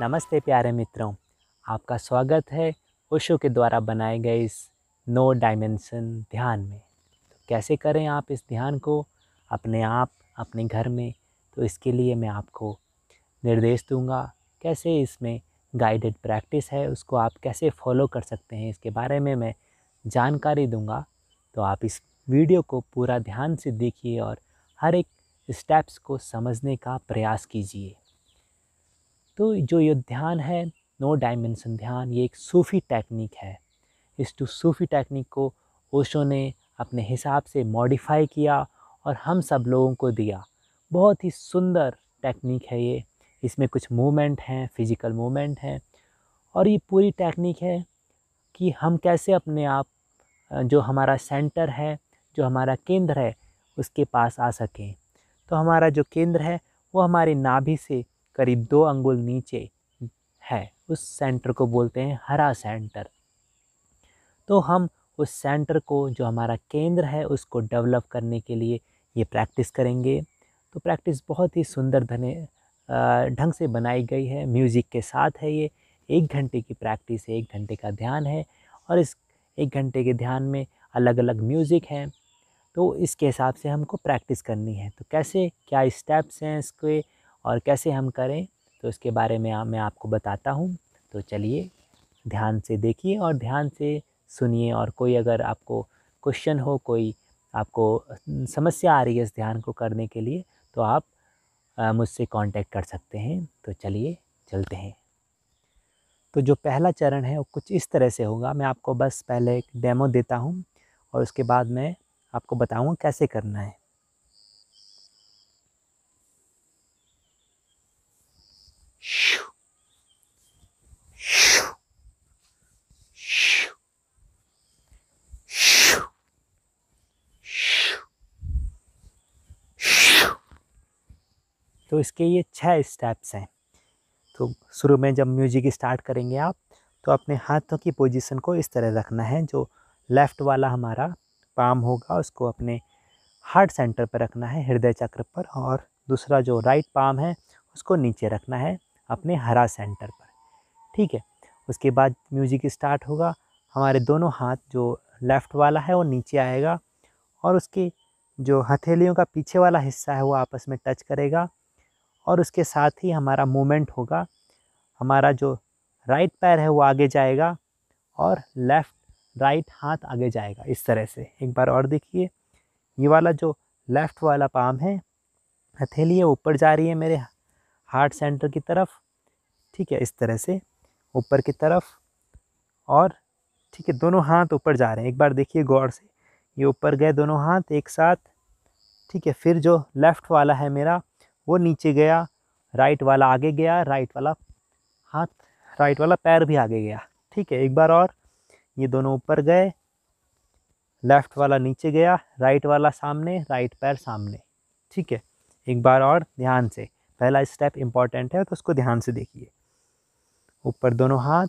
नमस्ते प्यारे मित्रों आपका स्वागत है ओशो के द्वारा बनाए गए इस नो डायमेंशन ध्यान में तो कैसे करें आप इस ध्यान को अपने आप अपने घर में तो इसके लिए मैं आपको निर्देश दूंगा कैसे इसमें गाइडेड प्रैक्टिस है उसको आप कैसे फॉलो कर सकते हैं इसके बारे में मैं जानकारी दूंगा तो आप इस वीडियो को पूरा ध्यान से देखिए और हर एक स्टेप्स को समझने का प्रयास कीजिए तो जो ये ध्यान है नो डायमेंशन ध्यान ये एक सूफ़ी टेक्निक है इस टू सूफ़ी टेक्निक को ओशो ने अपने हिसाब से मॉडिफाई किया और हम सब लोगों को दिया बहुत ही सुंदर टेक्निक है ये इसमें कुछ मूवमेंट हैं फिज़िकल मूवमेंट हैं और ये पूरी टेक्निक है कि हम कैसे अपने आप जो हमारा सेंटर है जो हमारा केंद्र है उसके पास आ सकें तो हमारा जो केंद्र है वो हमारी नाभि से करीब दो अंगुल नीचे है उस सेंटर को बोलते हैं हरा सेंटर तो हम उस सेंटर को जो हमारा केंद्र है उसको डेवलप करने के लिए ये प्रैक्टिस करेंगे तो प्रैक्टिस बहुत ही सुंदर धने ढंग से बनाई गई है म्यूज़िक के साथ है ये एक घंटे की प्रैक्टिस है एक घंटे का ध्यान है और इस एक घंटे के ध्यान में अलग अलग म्यूज़िक हैं तो इसके हिसाब से हमको प्रैक्टिस करनी है तो कैसे क्या स्टेप्स हैं इसके और कैसे हम करें तो इसके बारे में मैं आपको बताता हूँ तो चलिए ध्यान से देखिए और ध्यान से सुनिए और कोई अगर आपको क्वेश्चन हो कोई आपको समस्या आ रही है इस ध्यान को करने के लिए तो आप मुझसे कांटेक्ट कर सकते हैं तो चलिए चलते हैं तो जो पहला चरण है वो कुछ इस तरह से होगा मैं आपको बस पहले एक डेमो देता हूँ और उसके बाद मैं आपको बताऊँगा कैसे करना है तो इसके ये छः स्टेप्स हैं तो शुरू में जब म्यूजिक स्टार्ट करेंगे आप तो अपने हाथों की पोजीशन को इस तरह रखना है जो लेफ़्ट वाला हमारा पाम होगा उसको अपने हार्ट सेंटर पर रखना है हृदय चक्र पर और दूसरा जो राइट पाम है उसको नीचे रखना है अपने हरा सेंटर पर ठीक है उसके बाद म्यूज़िक स्टार्ट होगा हमारे दोनों हाथ जो लेफ़्ट वाला है वो नीचे आएगा और उसके जो हथेलियों का पीछे वाला हिस्सा है वो आपस में टच करेगा और उसके साथ ही हमारा मूवमेंट होगा हमारा जो राइट पैर है वो आगे जाएगा और लेफ़्ट राइट हाथ आगे जाएगा इस तरह से एक बार और देखिए ये वाला जो लेफ़्ट वाला पाम है हथेली है ऊपर जा रही है मेरे हार्ट सेंटर की तरफ ठीक है इस तरह से ऊपर की तरफ और ठीक है दोनों हाथ ऊपर जा रहे हैं एक बार देखिए गौर से ये ऊपर गए दोनों हाथ एक साथ ठीक है फिर जो लेफ़्ट वाला है मेरा वो नीचे गया राइट वाला आगे गया राइट वाला हाथ राइट वाला पैर भी आगे गया ठीक है एक बार और ये दोनों ऊपर गए लेफ़्ट वाला नीचे गया राइट वाला सामने राइट पैर सामने ठीक है एक बार और ध्यान से पहला स्टेप इम्पॉर्टेंट है तो उसको ध्यान से देखिए ऊपर दोनों हाथ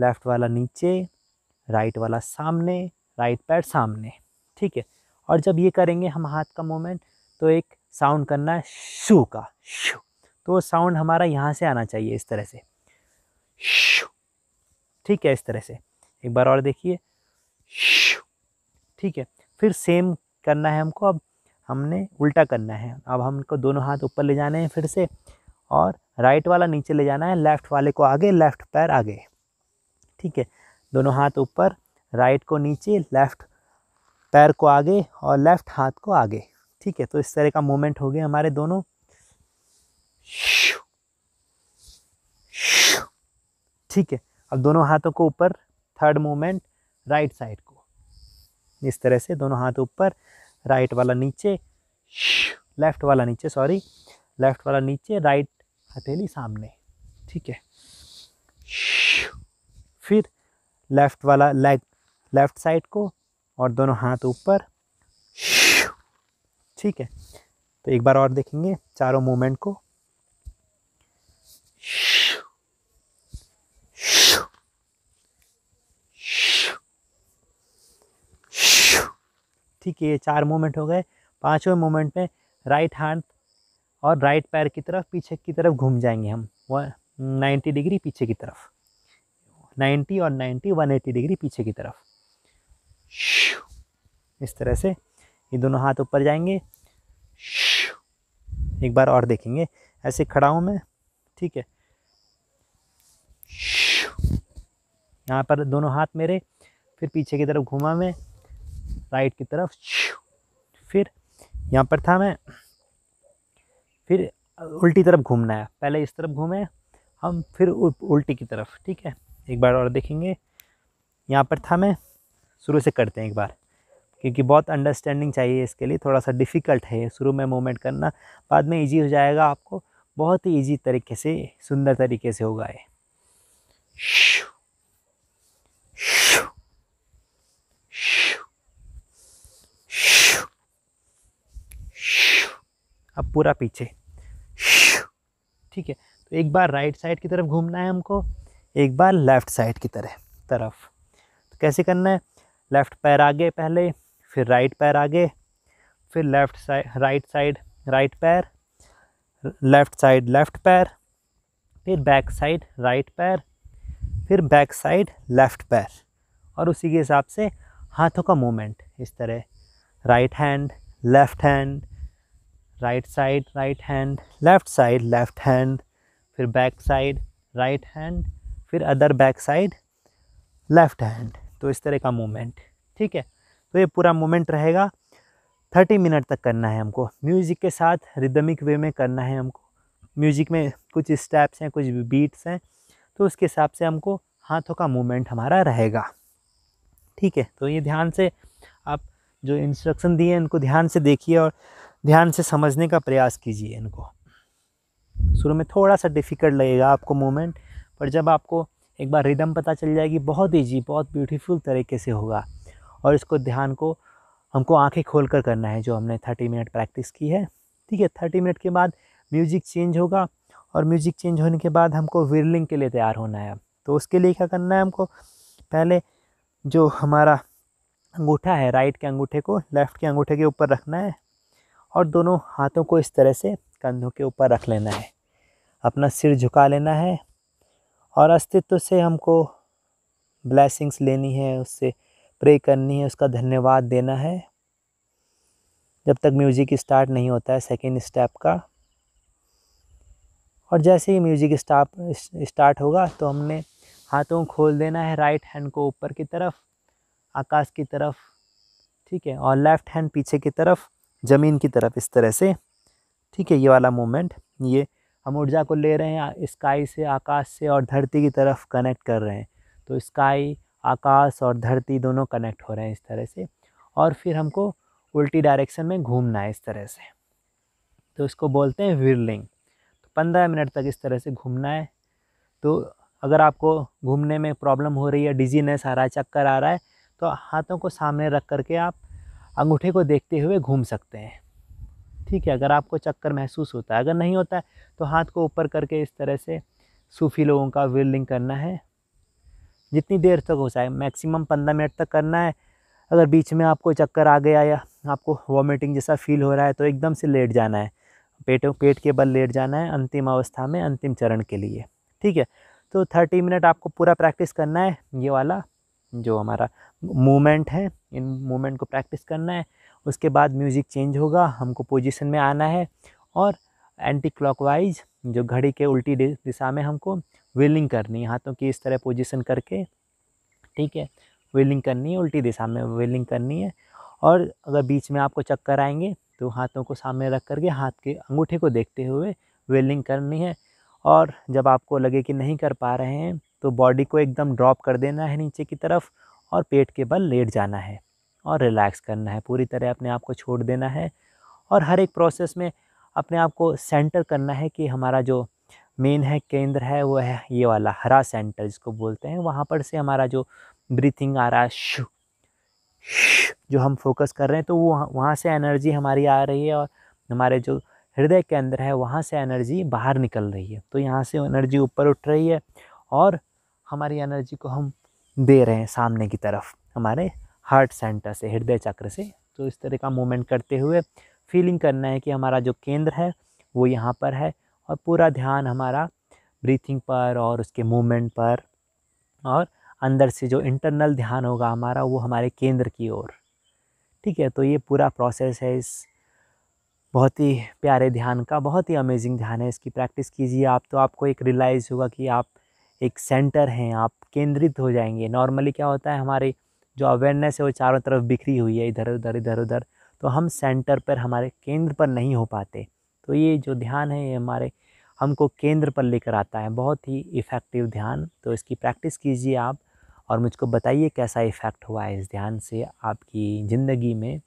लेफ़्ट वाला नीचे राइट वाला सामने राइट पैर सामने ठीक है और जब ये करेंगे हम हाथ का मूवमेंट तो एक साउंड करना है शू का शू तो साउंड हमारा यहाँ से आना चाहिए इस तरह से शू ठीक है इस तरह से एक बार और देखिए शू ठीक है फिर सेम करना है हमको अब हमने उल्टा करना है अब हमको दोनों हाथ ऊपर ले जाने हैं फिर से और राइट वाला नीचे ले जाना है लेफ़्ट वाले को आगे लेफ़्ट पैर आगे ठीक है दोनों हाथ ऊपर राइट को नीचे लेफ़्ट पैर को आगे और लेफ़्ट हाथ को आगे ठीक है तो इस तरह का मूवमेंट हो गया हमारे दोनों ठीक है अब दोनों हाथों को ऊपर थर्ड मूवमेंट राइट साइड को इस तरह से दोनों हाथ ऊपर राइट वाला नीचे लेफ्ट वाला नीचे सॉरी लेफ्ट वाला नीचे राइट हथेली सामने ठीक है फिर लेफ्ट वाला लेग लेफ्ट साइड को और दोनों हाथ ऊपर ठीक है तो एक बार और देखेंगे चारों मूवमेंट को कि ये चार मोमेंट हो गए पाँचवें मोमेंट में राइट हैंड और राइट पैर की तरफ पीछे की तरफ घूम जाएंगे हम वन नाइन्टी डिग्री पीछे की तरफ नाइन्टी और नाइन्टी वन एटी डिग्री पीछे की तरफ इस तरह से ये दोनों हाथ ऊपर जाएंगे एक बार और देखेंगे ऐसे खड़ा हूँ मैं ठीक है यहाँ पर दोनों हाथ मेरे फिर पीछे की तरफ घूमा मैं राइट की तरफ फिर यहाँ पर था मैं फिर उल्टी तरफ घूमना है पहले इस तरफ घूमें हम फिर उल्टी की तरफ ठीक है एक बार और देखेंगे यहाँ पर था मैं शुरू से करते हैं एक बार क्योंकि बहुत अंडरस्टैंडिंग चाहिए इसके लिए थोड़ा सा डिफ़िकल्ट है शुरू में मूवमेंट करना बाद में इजी हो जाएगा आपको बहुत ही ईजी तरीके से सुंदर तरीके से होगा ये अब पूरा पीछे ठीक है तो एक बार राइट साइड की तरफ घूमना है हमको एक बार लेफ़्ट साइड की तरह तरफ तो कैसे करना है लेफ़्ट पैर आगे पहले फिर राइट पैर आगे फिर left side right side right पैर लेफ़्ट साइड लेफ़्ट पैर फिर बैक साइड राइट पैर फिर बैक साइड लेफ़्ट पैर और उसी के हिसाब से हाथों का मूवमेंट इस तरह right hand left hand right side right hand left side left hand फिर बैक साइड राइट हैंड फिर other back side left hand तो इस तरह का मूवमेंट ठीक है तो ये पूरा मूवमेंट रहेगा थर्टी मिनट तक करना है हमको म्यूज़िक के साथ रिदमिक वे में करना है हमको म्यूज़िक में कुछ स्टेप्स हैं कुछ बीट्स हैं तो उसके हिसाब से हमको हाथों का मूवमेंट हमारा रहेगा ठीक है तो ये ध्यान से आप जो इंस्ट्रक्शन दिए हैं उनको ध्यान से देखिए और ध्यान से समझने का प्रयास कीजिए इनको शुरू में थोड़ा सा डिफ़िकल्ट लगेगा आपको मोमेंट पर जब आपको एक बार रिदम पता चल जाएगी बहुत ईजी बहुत ब्यूटीफुल तरीके से होगा और इसको ध्यान को हमको आंखें खोल कर करना है जो हमने थर्टी मिनट प्रैक्टिस की है ठीक है थर्टी मिनट के बाद म्यूज़िक चेंज होगा और म्यूज़िक चेंज होने के बाद हमको विरलिंग के लिए तैयार होना है तो उसके लिए क्या करना है हमको पहले जो हमारा अंगूठा है राइट के अंगूठे को लेफ़्ट के अंगूठे के ऊपर रखना है और दोनों हाथों को इस तरह से कंधों के ऊपर रख लेना है अपना सिर झुका लेना है और अस्तित्व से हमको ब्लैसिंग्स लेनी है उससे प्रे करनी है उसका धन्यवाद देना है जब तक म्यूज़िक स्टार्ट नहीं होता है सेकेंड स्टेप का और जैसे ही म्यूज़िक स्टाप स्टार्ट होगा तो हमने हाथों खोल देना है राइट हैंड को ऊपर की तरफ आकाश की तरफ ठीक है और लेफ़्ट हैंड पीछे की तरफ ज़मीन की तरफ इस तरह से ठीक है ये वाला मूवमेंट ये हम ऊर्जा को ले रहे हैं स्काई से आकाश से और धरती की तरफ कनेक्ट कर रहे हैं तो स्काई आकाश और धरती दोनों कनेक्ट हो रहे हैं इस तरह से और फिर हमको उल्टी डायरेक्शन में घूमना है इस तरह से तो इसको बोलते हैं विरलिंग तो पंद्रह मिनट तक इस तरह से घूमना है तो अगर आपको घूमने में प्रॉब्लम हो रही है डिजीनेस आ रहा है चक्कर आ रहा है तो हाथों को सामने रख करके आप अंगूठे को देखते हुए घूम सकते हैं ठीक है अगर आपको चक्कर महसूस होता है अगर नहीं होता है तो हाथ को ऊपर करके इस तरह से सूफी लोगों का व्हीलिंग करना है जितनी देर तक हो सके मैक्सिमम पंद्रह मिनट तक करना है अगर बीच में आपको चक्कर आ गया या आपको वॉमिटिंग जैसा फील हो रहा है तो एकदम से लेट जाना है पेट पेट के बल लेट जाना है अंतिम अवस्था में अंतिम चरण के लिए ठीक है तो थर्टी मिनट आपको पूरा प्रैक्टिस करना है ये वाला जो हमारा मूवमेंट है इन मूवमेंट को प्रैक्टिस करना है उसके बाद म्यूज़िक चेंज होगा हमको पोजीशन में आना है और एंटी क्लॉकवाइज जो घड़ी के उल्टी दिशा में हमको व्हीलिंग करनी है हाथों की इस तरह पोजीशन करके ठीक है व्हीलिंग करनी है उल्टी दिशा में व्हीलिंग करनी है और अगर बीच में आपको चक्कर आएंगे तो हाथों को सामने रख करके हाथ के अंगूठे को देखते हुए व्हीलिंग करनी है और जब आपको लगे कि नहीं कर पा रहे हैं तो बॉडी को एकदम ड्रॉप कर देना है नीचे की तरफ और पेट के बल लेट जाना है और रिलैक्स करना है पूरी तरह अपने आप को छोड़ देना है और हर एक प्रोसेस में अपने आप को सेंटर करना है कि हमारा जो मेन है केंद्र है वो है ये वाला हरा सेंटर जिसको बोलते हैं वहाँ पर से हमारा जो ब्रीथिंग आ रहा है शु, शु जो हम फोकस कर रहे हैं तो वो वहाँ से एनर्जी हमारी आ रही है और हमारे जो हृदय के अंदर है वहाँ से एनर्जी बाहर निकल रही है तो यहाँ से एनर्जी ऊपर उठ रही है और हमारी एनर्जी को हम दे रहे हैं सामने की तरफ हमारे हार्ट सेंटर से हृदय चक्र से तो इस तरह का मूवमेंट करते हुए फीलिंग करना है कि हमारा जो केंद्र है वो यहाँ पर है और पूरा ध्यान हमारा ब्रीथिंग पर और उसके मूवमेंट पर और अंदर से जो इंटरनल ध्यान होगा हमारा वो हमारे केंद्र की ओर ठीक है तो ये पूरा प्रोसेस है इस बहुत ही प्यारे ध्यान का बहुत ही अमेजिंग ध्यान है इसकी प्रैक्टिस कीजिए आप तो आपको एक रियलाइज़ होगा कि आप एक सेंटर हैं आप केंद्रित हो जाएंगे नॉर्मली क्या होता है हमारे जो अवेयरनेस है वो चारों तरफ बिखरी हुई है इधर उधर इधर उधर तो हम सेंटर पर हमारे केंद्र पर नहीं हो पाते तो ये जो ध्यान है ये हमारे हमको केंद्र पर लेकर आता है बहुत ही इफ़ेक्टिव ध्यान तो इसकी प्रैक्टिस कीजिए आप और मुझको बताइए कैसा इफ़ेक्ट हुआ है इस ध्यान से आपकी ज़िंदगी में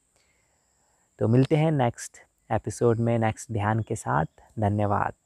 तो मिलते हैं नेक्स्ट एपिसोड में नेक्स्ट ध्यान के साथ धन्यवाद